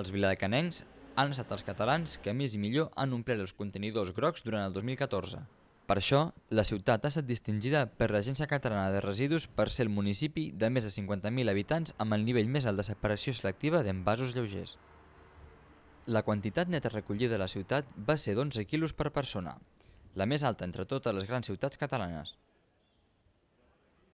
Els viladecanencs han estat els catalans que més i millor han omplert els contenidors grocs durant el 2014. Per això, la ciutat ha estat distingida per l'Agència Catalana de Residus per ser el municipi de més de 50.000 habitants amb el nivell més alt de separació selectiva d'envasos lleugers. La quantitat neta recollida a la ciutat va ser d'11 quilos per persona, la més alta entre totes les grans ciutats catalanes.